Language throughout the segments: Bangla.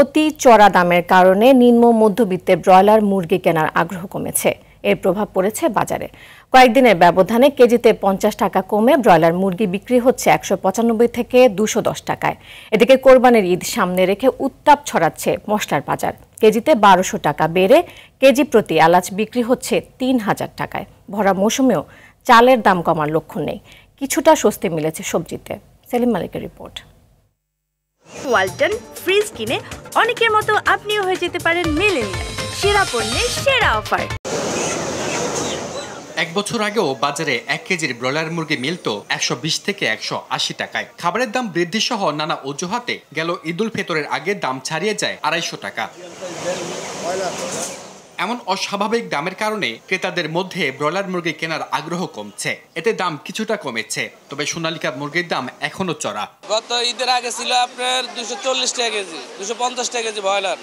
অতি চড়া দামের কারণে নিম্ন মধ্যবিত্তের ব্রয়লার মুরগি কেনার আগ্রহ কমেছে এর প্রভাব পড়েছে বাজারে কয়েকদিনের ব্যবধানে কেজিতে পঞ্চাশ টাকা কমে ব্রয়লার মুরগি বিক্রি হচ্ছে একশো পঁচানব্বই থেকে দুশো দশ টাকায় এদিকে কোরবানির ঈদ সামনে রেখে উত্তাপ ছড়াচ্ছে মশলার বাজার কেজিতে বারোশো টাকা বেড়ে কেজি প্রতি এলাচ বিক্রি হচ্ছে তিন হাজার টাকায় ভরা মৌসুমেও চালের দাম কমার লক্ষণ নেই কিছুটা স্বস্তি মিলেছে সবজিতে সেলিম মালিকের রিপোর্ট ওয়ালটন ফ্রিজ কিনে অনেকের মতো আপনিও হয়ে যেতে পারেন মিলেনিয়াল সেরা পণ্যের সেরা অফার এক বছর আগেও বাজারে এক কেজির ব্রয়লার মুরগি মিলত একশো বিশ থেকে একশো আশি টাকায় খাবারের দাম বৃদ্ধি সহ নানা অজুহাতে গেল ঈদুল ফেতরের আগে দাম ছাড়িয়ে যায় আড়াইশো টাকা এমন অস্বাভাবিক দামের কারণে ক্রেতাদের মধ্যে ব্রয়লার মুরগি কেনার আগ্রহ কমছে এতে দাম কিছুটা কমেছে তবে সোনালিকা মুরগির দাম এখনো চড়া গত ঈদের আগে ছিল আপনার দুশো চল্লিশ টাকা কেজি দুশো পঞ্চাশ টাকা কেজি ব্রয়লার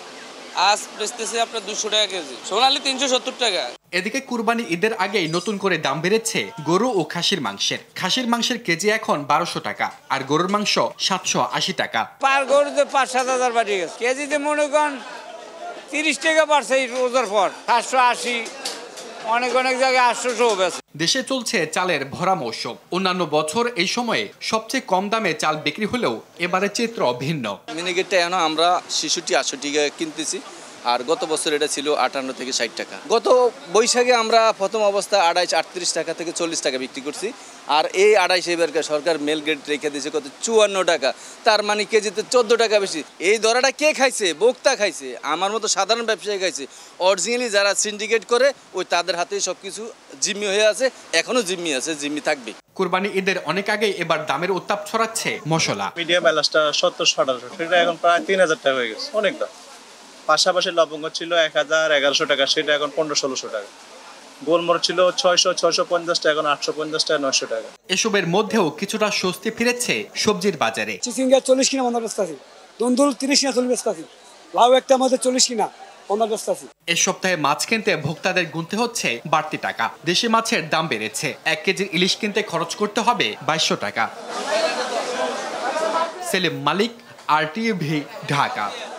আজ বেচতেছে আপনার দুশো টাকা কেজি সোনালি তিনশো সত্তর টাকা এদিকে কুরবানি ঈদের আগেই নতুন করে দাম বেড়েছে গরু ও খাসির মাংসের খাসির মাংসের কেজি এখন বারোশো টাকা আর গরুর মাংস সাতশো আশি টাকা পার গরু পাঁচ সাত হাজার বাড়িয়ে গেছে কেজিতে মনে করেন তিরিশ টাকা বাড়ছে এই রোজার পর সাতশো আশি অনেক অনেক জায়গায় আটশোশো বেছে দেশে চলছে চালের ভরা মৌসুম অন্যান্য বছর এই সময়ে সবচেয়ে কম দামে চাল বিক্রি হলেও এবারে চিত্র ভিন্ন মিনিকেটটা আমরা শিশুটি আটশো টাকা কিনতেছি আর গত বছর এটা ছিল আটান্ন থেকে ষাট টাকা গত বৈশাখে আমরা প্রথম অবস্থা আড়াইশ আটত্রিশ টাকা থেকে চল্লিশ টাকা বিক্রি করছি আর এই আড়াইশ এবারকে সরকার মেল গ্রেড রেখে দিয়েছে কত চুয়ান্ন টাকা তার মানে কেজিতে চোদ্দো টাকা বেশি এই দরাটা কে খাইছে বোক্তা খাইছে আমার মতো সাধারণ ব্যবসায়ী খাইছে অরিজিনালি যারা সিন্ডিকেট করে ওই তাদের হাতেই সব কিছু জিম্মি হয়ে আছে এখনো জিম্মি আছে জিম্মি থাকবে কোরবানি ঈদের অনেক আগে এবার দামের উত্তাপ ছড়াচ্ছে মশলা মিডিয়া ব্যালেন্সটা সত্তর আঠারোশো সেটা এখন প্রায় তিন হাজার টাকা হয়ে গেছে অনেক দাম পাশাপাশি লবঙ্গ ছিল এক হাজার এগারোশো টাকা সেটা এখন পনেরো ষোলোশো টাকা গোলমরিচ ছিল ছয়শো ছয়শো পঞ্চাশ টাকা এখন আটশো পঞ্চাশ টাকা নয়শো টাকা এসবের মধ্যেও কিছুটা স্বস্তি ফিরেছে সবজির বাজারে চিচিঙ্গা চল্লিশ কিনা আমাদের ব্যস্ত আছি দন্দুল তিরিশ কিনা চল্লিশ ব্যস্ত লাউ একটা আমাদের চল্লিশ কিনা এ সপ্তাহে মাছ কিনতে ভোক্তাদের গুনতে হচ্ছে বাড়তি টাকা দেশি মাছের দাম বেড়েছে এক কেজির ইলিশ কিনতে খরচ করতে হবে বাইশশো টাকা সেলিম মালিক আরটিভি ঢাকা